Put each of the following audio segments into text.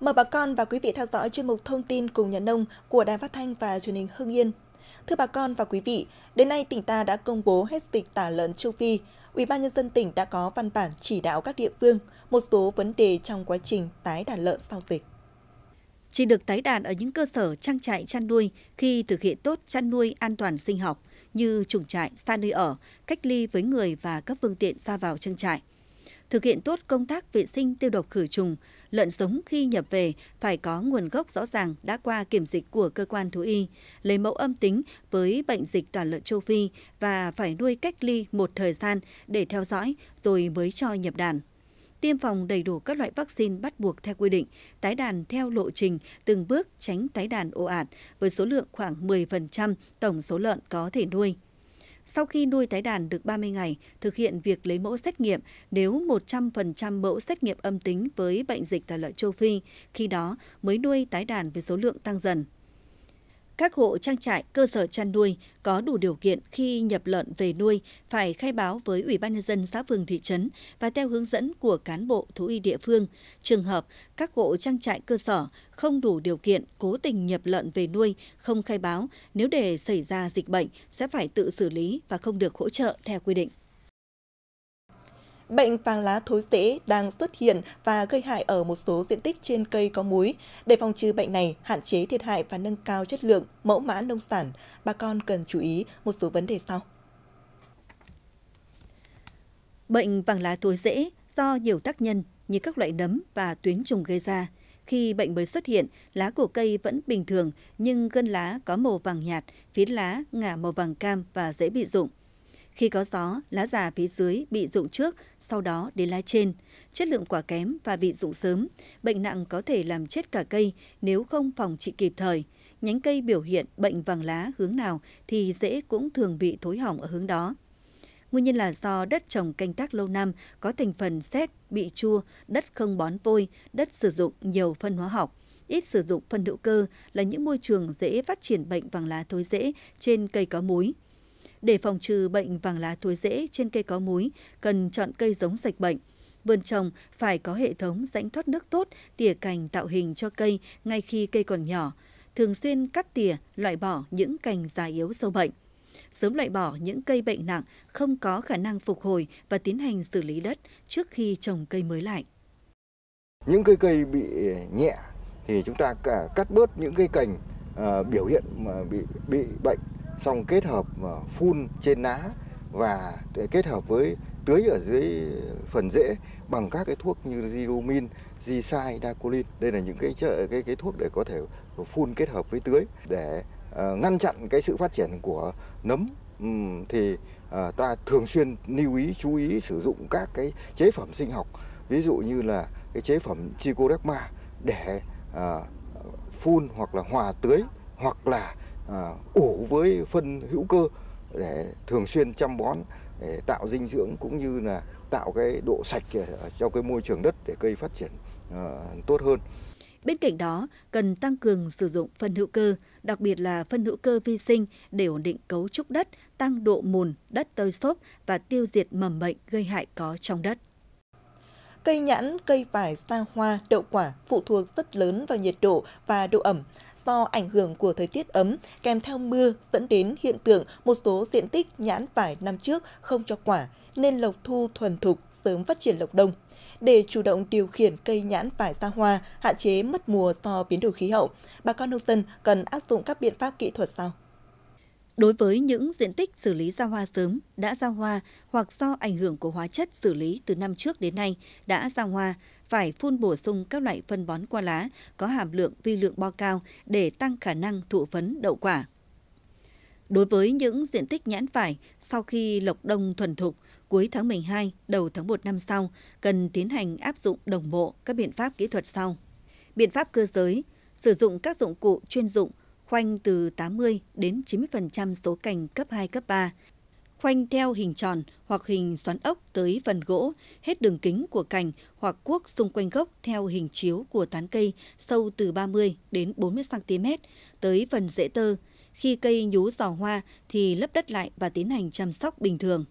Mời bà con và quý vị theo dõi chuyên mục thông tin cùng nhà nông của Đài Phát Thanh và truyền hình Hưng Yên. Thưa bà con và quý vị, đến nay tỉnh ta đã công bố hết dịch tả lợn châu Phi. Ủy ban nhân dân tỉnh đã có văn bản chỉ đạo các địa phương một số vấn đề trong quá trình tái đàn lợn sau dịch. Chỉ được tái đàn ở những cơ sở trang trại chăn nuôi khi thực hiện tốt chăn nuôi an toàn sinh học như chuồng trại, xa nơi ở, cách ly với người và các phương tiện ra vào trang trại – thực hiện tốt công tác vệ sinh tiêu độc khử trùng. Lợn giống khi nhập về phải có nguồn gốc rõ ràng đã qua kiểm dịch của cơ quan thú y, lấy mẫu âm tính với bệnh dịch tả lợn châu Phi và phải nuôi cách ly một thời gian để theo dõi rồi mới cho nhập đàn tiêm phòng đầy đủ các loại vaccine bắt buộc theo quy định, tái đàn theo lộ trình, từng bước tránh tái đàn ồ ạt với số lượng khoảng 10% tổng số lợn có thể nuôi. Sau khi nuôi tái đàn được 30 ngày, thực hiện việc lấy mẫu xét nghiệm nếu 100% mẫu xét nghiệm âm tính với bệnh dịch tả lợn châu Phi, khi đó mới nuôi tái đàn với số lượng tăng dần. Các hộ trang trại, cơ sở chăn nuôi có đủ điều kiện khi nhập lợn về nuôi phải khai báo với Ủy ban nhân dân xã phường thị trấn và theo hướng dẫn của cán bộ thú y địa phương. Trường hợp các hộ trang trại cơ sở không đủ điều kiện cố tình nhập lợn về nuôi không khai báo, nếu để xảy ra dịch bệnh sẽ phải tự xử lý và không được hỗ trợ theo quy định. Bệnh vàng lá thối rễ đang xuất hiện và gây hại ở một số diện tích trên cây có muối. Để phòng trừ bệnh này, hạn chế thiệt hại và nâng cao chất lượng mẫu mã nông sản, bà con cần chú ý một số vấn đề sau. Bệnh vàng lá thối rễ do nhiều tác nhân như các loại nấm và tuyến trùng gây ra. Khi bệnh mới xuất hiện, lá của cây vẫn bình thường nhưng gân lá có màu vàng nhạt, phiến lá ngả màu vàng cam và dễ bị rụng. Khi có gió, lá già phía dưới bị rụng trước, sau đó đến lá trên. Chất lượng quả kém và bị rụng sớm. Bệnh nặng có thể làm chết cả cây nếu không phòng trị kịp thời. Nhánh cây biểu hiện bệnh vàng lá hướng nào thì dễ cũng thường bị thối hỏng ở hướng đó. Nguyên nhân là do đất trồng canh tác lâu năm có thành phần xét bị chua, đất không bón vôi, đất sử dụng nhiều phân hóa học ít sử dụng phân hữu cơ là những môi trường dễ phát triển bệnh vàng lá thối dễ trên cây có múi. Để phòng trừ bệnh vàng lá thối rễ trên cây có múi, cần chọn cây giống sạch bệnh. Vườn trồng phải có hệ thống rãnh thoát nước tốt, tỉa cành tạo hình cho cây ngay khi cây còn nhỏ. Thường xuyên cắt tỉa, loại bỏ những cành già yếu sâu bệnh. Sớm loại bỏ những cây bệnh nặng không có khả năng phục hồi và tiến hành xử lý đất trước khi trồng cây mới lại. Những cây cây bị nhẹ thì chúng ta cả cắt bớt những cây cành uh, biểu hiện mà bị bị bệnh xong kết hợp ờ, phun trên lá và kết hợp với tưới ở dưới phần rễ bằng các cái thuốc như Zirumin, Zisai, Dacolin. Đây là những cái chợ cái cái thuốc để có thể phun kết hợp với tưới để uh, ngăn chặn cái sự phát triển của nấm um, thì uh, ta thường xuyên lưu ý chú ý sử dụng các cái chế phẩm sinh học ví dụ như là cái chế phẩm Trichoderma để uh, phun hoặc là hòa tưới hoặc là ủ à, với phân hữu cơ để thường xuyên chăm bón để tạo dinh dưỡng cũng như là tạo cái độ sạch cho cái môi trường đất để cây phát triển à, tốt hơn. Bên cạnh đó, cần tăng cường sử dụng phân hữu cơ, đặc biệt là phân hữu cơ vi sinh để ổn định cấu trúc đất, tăng độ mùn, đất tơi xốp và tiêu diệt mầm bệnh gây hại có trong đất. Cây nhãn, cây vải, sa hoa, đậu quả phụ thuộc rất lớn vào nhiệt độ và độ ẩm do ảnh hưởng của thời tiết ấm kèm theo mưa dẫn đến hiện tượng một số diện tích nhãn vải năm trước không cho quả nên lộc thu thuần thục sớm phát triển lộc đông. Để chủ động điều khiển cây nhãn vải ra hoa, hạn chế mất mùa do biến đổi khí hậu, bà con nông dân cần áp dụng các biện pháp kỹ thuật sau. Đối với những diện tích xử lý ra hoa sớm, đã ra hoa hoặc do ảnh hưởng của hóa chất xử lý từ năm trước đến nay đã ra hoa, phải phun bổ sung các loại phân bón qua lá có hàm lượng vi lượng bo cao để tăng khả năng thụ phấn đậu quả. Đối với những diện tích nhãn vải sau khi lộc đông thuần thục, cuối tháng 12, đầu tháng 1 năm sau, cần tiến hành áp dụng đồng bộ các biện pháp kỹ thuật sau. Biện pháp cơ giới, sử dụng các dụng cụ chuyên dụng khoanh từ 80 đến 90% số cành cấp 2 cấp 3, khoanh theo hình tròn hoặc hình xoắn ốc tới phần gỗ, hết đường kính của cành hoặc cuốc xung quanh gốc theo hình chiếu của tán cây sâu từ 30 đến 40 cm tới phần rễ tơ. Khi cây nhú giò hoa thì lấp đất lại và tiến hành chăm sóc bình thường.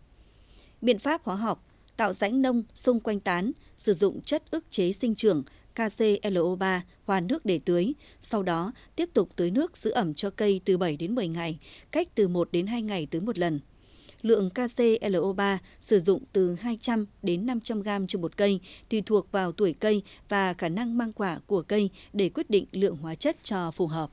Biện pháp hóa học tạo rãnh nông xung quanh tán, sử dụng chất ức chế sinh trưởng KCLO3 hòa nước để tưới, sau đó tiếp tục tưới nước giữ ẩm cho cây từ 7 đến 10 ngày, cách từ 1 đến 2 ngày tưới một lần lượng KCLO3 sử dụng từ 200 đến 500 gram cho một cây, tùy thuộc vào tuổi cây và khả năng mang quả của cây để quyết định lượng hóa chất cho phù hợp.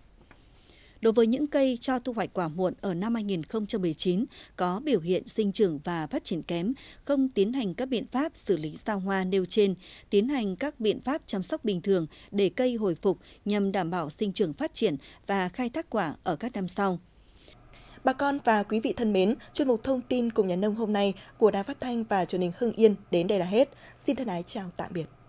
Đối với những cây cho thu hoạch quả muộn ở năm 2019 có biểu hiện sinh trưởng và phát triển kém, không tiến hành các biện pháp xử lý sao hoa nêu trên, tiến hành các biện pháp chăm sóc bình thường để cây hồi phục nhằm đảm bảo sinh trưởng phát triển và khai thác quả ở các năm sau. Bà con và quý vị thân mến, chuyên mục thông tin cùng nhà nông hôm nay của Đài Phát Thanh và truyền hình Hưng Yên đến đây là hết. Xin thân ái chào tạm biệt.